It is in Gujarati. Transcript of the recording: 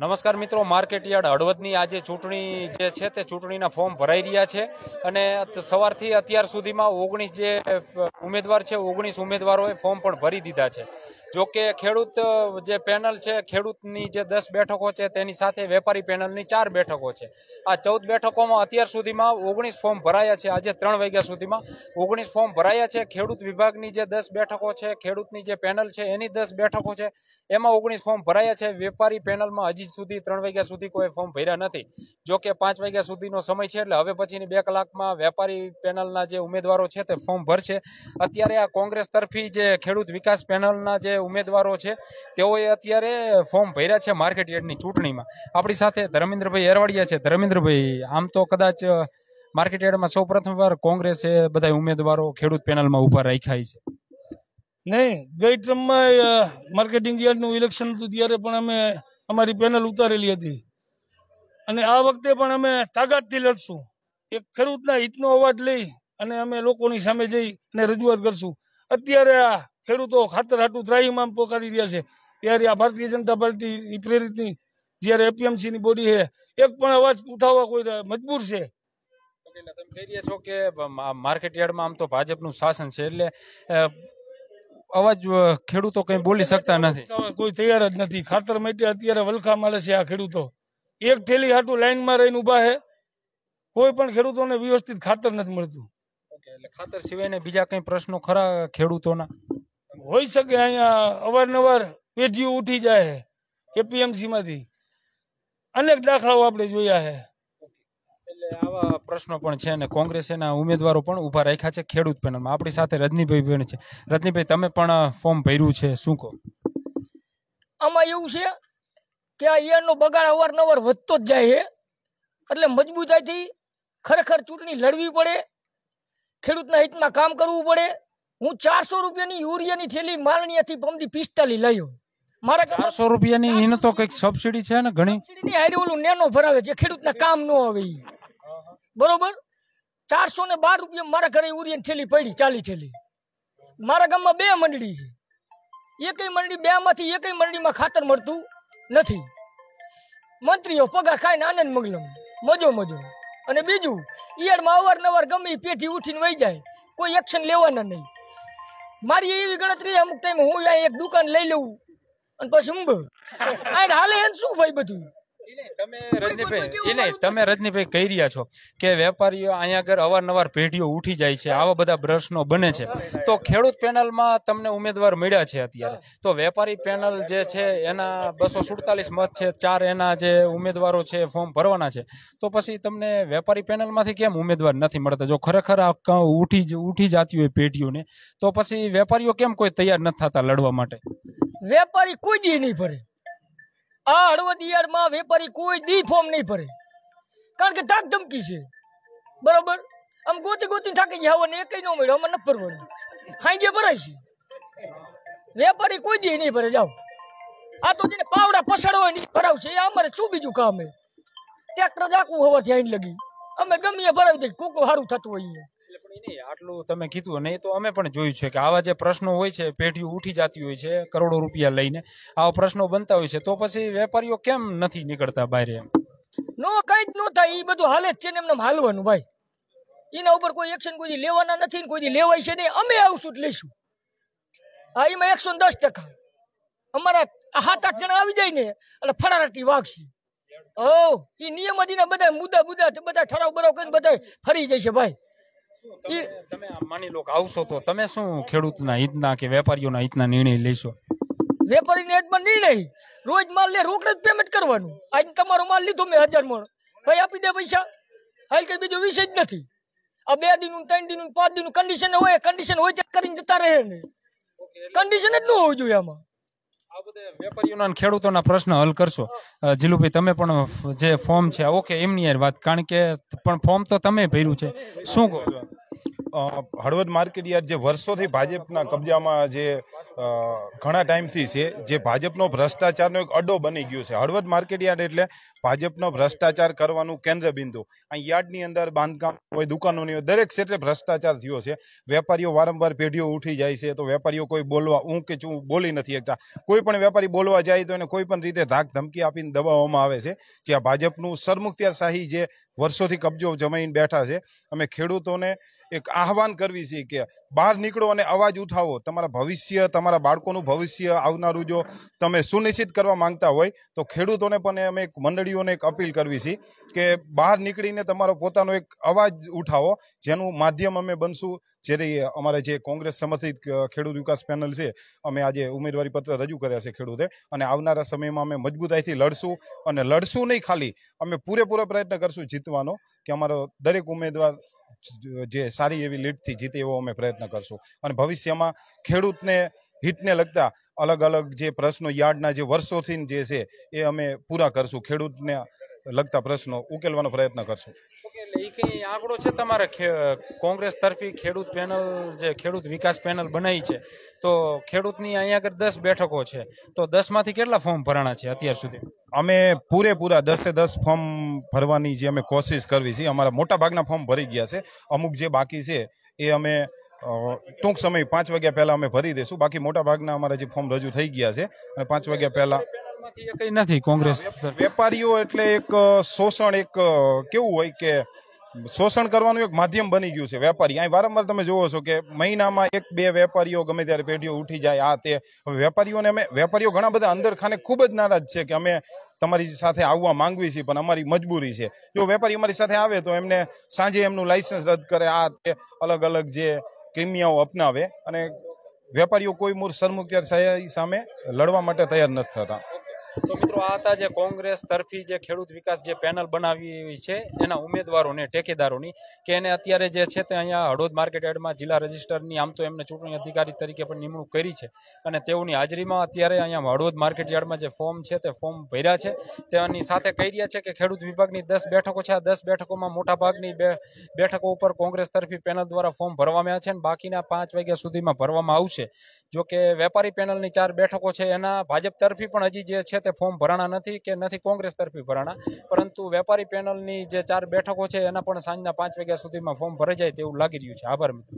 નમસ્કાર મિત્રો માર્કેટયાર્ડ હળવદની આજે ચૂંટણી જે છે તે ચૂંટણીના ફોર્મ ભરાઈ રહ્યા છે અને સવારથી અત્યાર સુધીમાં ઓગણીસ જે ઉમેદવાર છે ઓગણીસ ઉમેદવારોએ ફોર્મ પણ ભરી દીધા છે જોકે ખેડૂત જે પેનલ છે ખેડૂતની જે દસ બેઠકો છે તેની સાથે વેપારી પેનલની ચાર બેઠકો છે આ ચૌદ બેઠકોમાં અત્યાર સુધીમાં ઓગણીસ ફોર્મ ભરાયા છે આજે ત્રણ વાગ્યા સુધીમાં ઓગણીસ ફોર્મ ભરાયા છે ખેડૂત વિભાગની જે દસ બેઠકો છે ખેડૂતની જે પેનલ છે એની દસ બેઠકો છે એમાં ઓગણીસ ફોર્મ ભરાયા છે વેપારી પેનલમાં હજી સુધી ત્રણ વાગ્યા સુધી કોઈ ફોર્મ ભર્યા નથી જો કે પાંચ વાગ્યા સુધીનો સમય છે એટલે હવે પછીની બે કલાકમાં વેપારી પેનલના જે ઉમેદવારો છે તે ફોર્મ ભરશે અત્યારે આ કોંગ્રેસ તરફી જે ખેડૂત વિકાસ પેનલના જે ઉમેદવારો છે તેઓએ અત્યારે ફોર્મ ભર્યા છે માર્કેટ યાર્ડની ચૂંટણીમાં આપણી સાથે ધર્મેન્દ્રભાઈ એરવાડિયા છે ધર્મેન્દ્રભાઈ આમ તો કદાચ માર્કેટ યાર્ડમાં સૌ પ્રથમવાર કોંગ્રેસે બધા ઉમેદવારો ખેડૂત પેનલમાં ઊભા રાખ્યા છે નહીં ગઈ ટ્રમમાં માર્કેટિંગ યાર્ડનું ઇલેક્શન હતું ત્યારે પણ અમે અમારી પેનલ ઉતારેલી હતી અને આ વખતે પણ અમે તાકાતથી લડશું એક ખેડૂતના હિતનો અવાજ લઈ અને અમે લોકોની સામે જઈ અને રજૂઆત કરશું અત્યારે આ ખેડૂતો ખાતર હાટું ત્રાહીમામ પોકારી રહ્યા છે ત્યારે આ ભારતીય જનતા પાર્ટી પ્રેરિતની જ્યારે એપીએમસીની બોડી છે એક પણ અવાજ ઉઠાવવા કોઈ મજબૂર છે તમે કહી રહ્યા છો કે માર્કેટયાર્ડમાં આમ તો ભાજપનું શાસન છે એટલે અવાજ ખેડૂતો કંઈ બોલી શકતા નથી કોઈ તૈયાર જ નથી ખાતર માટે અત્યારે વલખા મળે છે આ ખેડૂતો એક ઠેલી હાટું લાઈનમાં રહીને ઊભા છે કોઈ પણ ખેડૂતોને વ્યવસ્થિત ખાતર નથી મળતું એટલે ખાતર સિવાયને બીજા કઈ પ્રશ્નો ખરા ખેડૂતોના હોઈ શકે અહીંયા અવારનવાર પેઢીઓ ઉઠી જાય છે એપીએમસીમાંથી અનેક દાખલાઓ આપણે જોયા છે એટલે આવા પ્રશ્નો પણ છે અને કોંગ્રેસ એના ઉમેદવારો પણ ઊભા રાખ્યા છે ખેડૂત પેનલમાં આપણી સાથે રજનીભાઈ બેન છે રજનીભાઈ તમે પણ ફોર્મ ભર્યું છે શું કહો આમાં એવું છે કે આ ઈયળનો બગાડ અવારનવાર વધતો જ જાય છે એટલે મજબૂતાઈથી ખરેખર ચૂંટણી લડવી પડે ખેડૂતના હિતમાં કામ કરવું પડે હું ચારસો રૂપિયાની યુરિયાની થેલી માલણીયાથી પમદી પિસ્તાલી લઈ મારે ચારસો રૂપિયાની એને તો કઈક સબસિડી છે ને ઘણી સબસિડીની હારે ઓલું નેનો ભરાવે છે ખેડૂતના કામ ન આવે બરોબર ચારસો ને બાર રૂપિયા મારા ઘરે યુરિયાની થેલી પડી ચાલી થેલી મારા ગામમાં બે મંડળી છે એકઈ મંડળી બે માંથી એકય મંડળીમાં ખાતર મળતું નથી મંત્રીઓ પગાર ખાઈને આનંદ મગલમ મજો મજો અને બીજું ઈયળમાં અવારનવાર ગમે પેઢી ઉઠીને વહી જાય કોઈ એક્શન લેવાના નહીં મારી એવી ગણતરી અમુક ટાઈમ હું એક દુકાન લઈ લઉં અને પછી ઊંઘ આ હાલે એમ શું ભાઈ બધું તમે રજનીભાઈ કહી રહ્યા છો કે વેપારીઓ અહીંયા આગળ અવારનવાર પેઢીઓ ઉઠી જાય છે આવા બધા પ્રશ્નો બને છે તો ખેડૂત પેનલમાં તમને ઉમેદવાર મળ્યા છે અત્યારે તો વેપારી પેનલ જે છે એના બસો સુડતાલીસ મત છે ચાર એના જે ઉમેદવારો છે ફોર્મ ભરવાના છે તો પછી તમને વેપારી પેનલમાંથી કેમ ઉમેદવાર નથી મળતા જો ખરેખર આ ઉઠી ઉઠી જતી હોય પેઢીઓને તો પછી વેપારીઓ કેમ કોઈ તૈયાર નથી થતા લડવા માટે વેપારી કોઈ દી નહીં ભરે આ હળવદિયાળમાં વેપારી કોઈ દી ફોર્મ નહીં ભરે કારણ કે ધાક ધમકી છે બરાબર આમ ગોતી ગોતી થાકી ગયા અને એકઈ ન મળ્યો અમે નફર વળ્યું ખાઈ ગયા ભરાય છે વેપારી કોઈ દી નહીં ભરે જાઓ આ તો જેને પાવડા પસાડો હોય નહીં ભરાવશે એ અમારે શું બીજું કામ હે ટ્રેક્ટર રાખવું હોવાથી આઈને લગી અમે ગમીએ ભરાવી દઈએ કોકો સારું થતું હોય આટલું તમે કીધું અને એ તો અમે પણ જોયું છે કે આવા જે પ્રશ્નો હોય છે પેઢીઓ ઉઠી જતી હોય છે કરોડો રૂપિયા લઈને આવા પ્રશ્નો બનતા હોય છે તો પછી વેપારીઓ કેમ નથી નીકળતા બહાર એમ નો કઈ જ ન થાય એ બધું હાલે જ છે ને એમને હાલવાનું ભાઈ એના ઉપર કોઈ એક્શન કોઈ લેવાના નથી ને કોઈ લેવાય છે નહીં અમે આવશું જ લઈશું હા એમાં એકસો દસ ટકા અમારા સાત આઠ જણા આવી જાય ને એટલે ફરારાટી વાગશે ઓ એ નિયમ બધા મુદ્દા મુદ્દા બધા ઠરાવ બરાવ કરીને બધા ફરી જાય છે ભાઈ તમે માની લો કે આવશો તો તમે શું ખેડૂતના હિતના કે વેપારીઓના હિતના નિર્ણય લેશો વેપારીના હિતમાં નિર્ણય રોજ માલ લે રોકડ જ પેમેન્ટ કરવાનું આજ તમારો માલ લીધો મેં હજાર મણ ભાઈ આપી દે પૈસા હાલ કઈ બીજો વિષય જ નથી આ બે દિનનું ત્રણ દિનનું પાંચ દિનનું કન્ડિશન હોય કન્ડિશન હોય ત્યાં કરીને જતા રહે ને કન્ડિશન જ ન હોવું જોઈએ આમાં વેપારીઓના ખેડૂતોના પ્રશ્ન હલ કરશો જીલુભાઈ તમે પણ જે ફોર્મ છે ઓકે એમની યાર વાત કારણ કે પણ ફોર્મ તો તમે ભર્યું છે શું કહો હળવદ માર્કેટયાર્ડ જે વર્ષોથી ભાજપના કબજામાં જે ઘણા ટાઈમથી છે જે ભાજપનો ભ્રષ્ટાચારનો એક અડ્ડો બની ગયો છે હળવદ માર્કેટયાર્ડ એટલે ભાજપનો ભ્રષ્ટાચાર કરવાનું કેન્દ્રબિંદુ આ યાર્ડની અંદર બાંધકામ હોય દુકાનોની દરેક ક્ષેત્રે ભ્રષ્ટાચાર થયો છે વેપારીઓ વારંવાર પેઢીઓ ઉઠી જાય છે તો વેપારીઓ કોઈ બોલવા ઊં કે ચૂં બોલી નથી શકતા કોઈ પણ વેપારી બોલવા જાય તો એને કોઈ પણ રીતે ધાક ધમકી આપીને દબાવવામાં આવે છે જ્યાં આ ભાજપનું સરમુખત્યાશાહી જે વર્ષોથી કબજો જમાઈને બેઠા છે અમે ખેડૂતોને એક આહવાન કરવી છે કે બહાર નીકળો અને અવાજ ઉઠાવો તમારા ભવિષ્ય તમારા બાળકોનું ભવિષ્ય આવનારું જો તમે સુનિશ્ચિત કરવા માંગતા હોય તો ખેડૂતોને પણ અમે એક મંડળીઓને એક અપીલ કરવી છે કે બહાર નીકળીને તમારો પોતાનો એક અવાજ ઉઠાવો જેનું માધ્યમ અમે બનશું જ્યારે અમારે જે કોંગ્રેસ સમર્થિત ખેડૂત વિકાસ પેનલ છે અમે આજે ઉમેદવારી પત્ર રજૂ કર્યા છે ખેડૂતે અને આવનારા સમયમાં અમે મજબૂતાઈથી લડશું અને લડશું નહીં ખાલી અમે પૂરેપૂરો પ્રયત્ન કરશું જીતવાનો કે અમારો દરેક ઉમેદવાર જે સારી એવી લીડથી જીતે એવો અમે પ્રયત્ન કરશું અને ભવિષ્યમાં ખેડૂતને હિતને લગતા અલગ અલગ જે પ્રશ્નો યાર્ડના જે વર્ષોથી જે છે એ અમે પૂરા કરશું ખેડૂતને લગતા પ્રશ્નો ઉકેલવાનો પ્રયત્ન કરશું ઈ કઈ આંકડો છે તમારે કોંગ્રેસ તરફી ખેડૂત પેનલ જે ખેડૂત વિકાસ પેનલ બનાવી છે તો ખેડૂતની અહીંયા આગળ દસ બેઠકો છે તો દસમાંથી કેટલા ફોર્મ ભરાણા છે અત્યાર સુધી અમે પૂરેપૂરા દસે દસ ફોર્મ ભરવાની જે અમે કોશિશ કરવી છે અમારા મોટા ભાગના ફોર્મ ભરી ગયા છે અમુક જે બાકી છે એ અમે ટૂંક સમય પાંચ વાગ્યા પહેલા અમે ભરી દઈશું બાકી મોટા ભાગના અમારા જે ફોર્મ રજૂ થઈ ગયા છે અને પાંચ વાગ્યા પહેલા નથી કોંગ્રેસ વેપારીઓ એટલે એક શોષણ એક કેવું હોય કે શોષણ કરવાનું એક માધ્યમ બની ગયું છે વેપારી અહીં વારંવાર તમે જુઓ છો કે મહિનામાં એક બે વેપારીઓ ગમે ત્યારે પેઢીઓ ઉઠી જાય આ તે હવે વેપારીઓને અમે વેપારીઓ ઘણા બધા અંદર ખાને ખૂબ જ નારાજ છે કે અમે તમારી સાથે આવવા માંગવી છીએ પણ અમારી મજબૂરી છે જો વેપારી અમારી સાથે આવે તો એમને સાંજે એમનું લાઇસન્સ રદ કરે આ તે અલગ અલગ જે ક્રિમિયાઓ અપનાવે અને વેપારીઓ કોઈ મૂળ સરમુખત્યાર સામે લડવા માટે તૈયાર નથી થતા તો મિત્રો આ હતા જે કોંગ્રેસ તરફી જે ખેડૂત વિકાસ જે પેનલ બનાવી છે એના ઉમેદવારોને ટેકેદારોની કે એને અત્યારે જે છે તે અહીંયા હળવદ માર્કેટ યાર્ડમાં જિલ્લા રજિસ્ટરની આમ તો એમને ચૂંટણી અધિકારી તરીકે પણ નિમણૂક કરી છે અને તેઓની હાજરીમાં અત્યારે અહીંયા હળવદ માર્કેટ યાર્ડમાં જે ફોર્મ છે તે ફોર્મ ભર્યા છે તેની સાથે કહી રહ્યા છે કે ખેડૂત વિભાગની દસ બેઠકો છે આ દસ બેઠકોમાં મોટા મોટાભાગની બેઠકો ઉપર કોંગ્રેસ તરફી પેનલ દ્વારા ફોર્મ ભરવામાં આવ્યા છે અને બાકીના પાંચ વાગ્યા સુધીમાં ભરવામાં આવશે જોકે વેપારી પેનલની ચાર બેઠકો છે એના ભાજપ તરફી પણ હજી જે છે તે ફોર્મ ભરાણા નથી કે નથી કોંગ્રેસ તરફી ભરાણા પરંતુ વેપારી પેનલની જે ચાર બેઠકો છે એના પણ સાંજના પાંચ વાગ્યા સુધીમાં ફોર્મ ભરાઈ જાય તેવું લાગી રહ્યું છે આભાર મિત્રો